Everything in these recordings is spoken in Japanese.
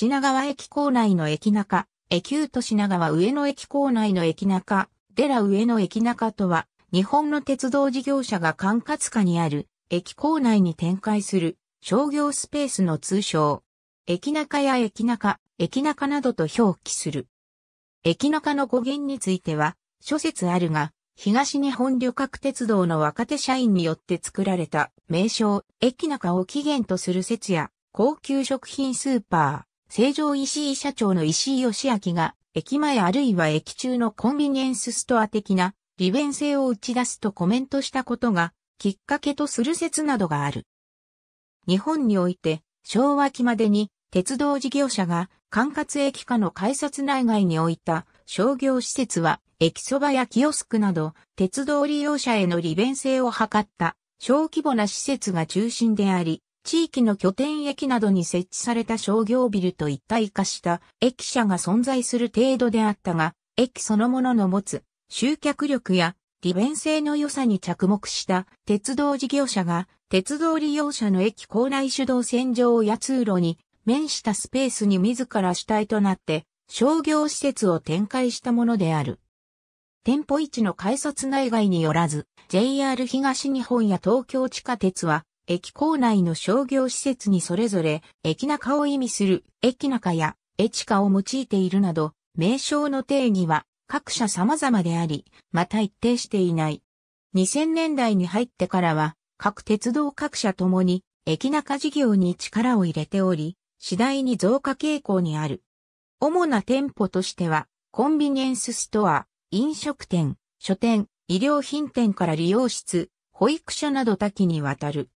品川駅構内の駅中、駅旧と品川上野駅構内の駅中、デラ上野駅中とは、日本の鉄道事業者が管轄下にある、駅構内に展開する、商業スペースの通称。駅中や駅中、駅中などと表記する。駅中の語源については、諸説あるが、東日本旅客鉄道の若手社員によって作られた名称、駅中を起源とする説や、高級食品スーパー、成城石井社長の石井義明が、駅前あるいは駅中のコンビニエンスストア的な利便性を打ち出すとコメントしたことが、きっかけとする説などがある。日本において、昭和期までに、鉄道事業者が管轄駅下の改札内外に置いた商業施設は駅そばやキオスクなど鉄道利用者への利便性を図った小規模な施設が中心であり、地域の拠点駅などに設置された商業ビルと一体化した駅舎が存在する程度であったが、駅そのものの持つ集客力や利便性の良さに着目した鉄道事業者が鉄道利用者の駅構内主導線上や通路に面したスペースに自ら主体となって商業施設を展開したものである。店舗位置の改札内外によらず、JR 東日本や東京地下鉄は駅構内の商業施設にそれぞれ、駅中を意味する、駅中や、エチカを用いているなど、名称の定義は各社様々であり、また一定していない。2000年代に入ってからは、各鉄道各社ともに、駅中事業に力を入れており、次第に増加傾向にある。主な店舗としては、コンビニエンスストア、飲食店、書店、医療品店から利用室、保育所など多岐にわたる。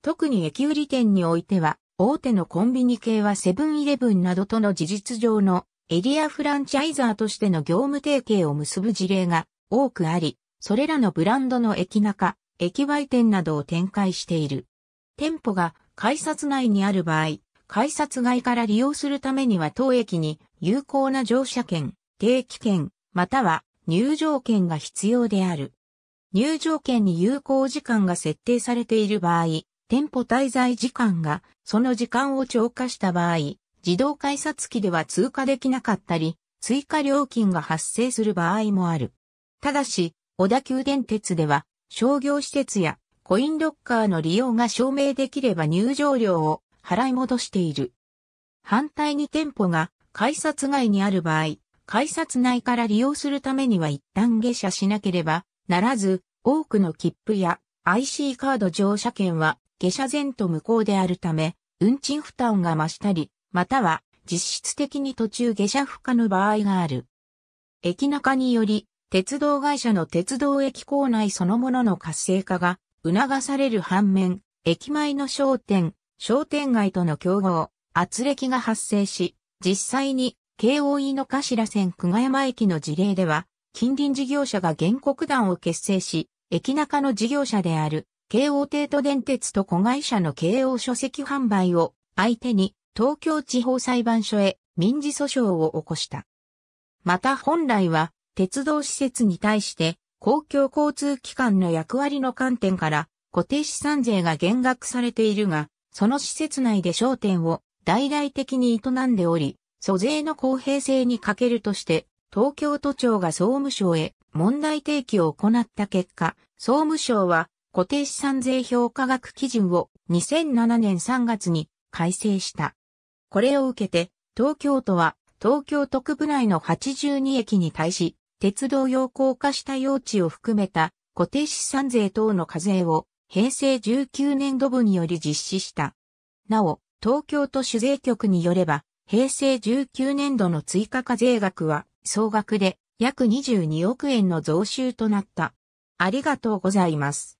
特に駅売り店においては、大手のコンビニ系はセブンイレブンなどとの事実上のエリアフランチャイザーとしての業務提携を結ぶ事例が多くあり、それらのブランドの駅中、駅売店などを展開している。店舗が改札内にある場合、改札外から利用するためには当駅に有効な乗車券、定期券、または入場券が必要である。入場券に有効時間が設定されている場合、店舗滞在時間がその時間を超過した場合、自動改札機では通過できなかったり、追加料金が発生する場合もある。ただし、小田急電鉄では商業施設やコインロッカーの利用が証明できれば入場料を払い戻している。反対に店舗が改札外にある場合、改札内から利用するためには一旦下車しなければならず、多くの切符や IC カード乗車券は下車前と無効であるため、運賃負担が増したり、または実質的に途中下車不可の場合がある。駅中により、鉄道会社の鉄道駅構内そのものの活性化が促される反面、駅前の商店、商店街との競合、圧力が発生し、実際に京王井の頭線久我山駅の事例では、近隣事業者が原告団を結成し、駅中の事業者である京王帝都電鉄と子会社の京王書籍販売を相手に東京地方裁判所へ民事訴訟を起こした。また本来は鉄道施設に対して公共交通機関の役割の観点から固定資産税が減額されているが、その施設内で商店を大々的に営んでおり、租税の公平性に欠けるとして、東京都庁が総務省へ問題提起を行った結果、総務省は固定資産税評価額基準を2007年3月に改正した。これを受けて、東京都は東京都区部内の82駅に対し、鉄道用高架下用地を含めた固定資産税等の課税を平成19年度部により実施した。なお、東京都主税局によれば、平成19年度の追加課税額は総額で約22億円の増収となった。ありがとうございます。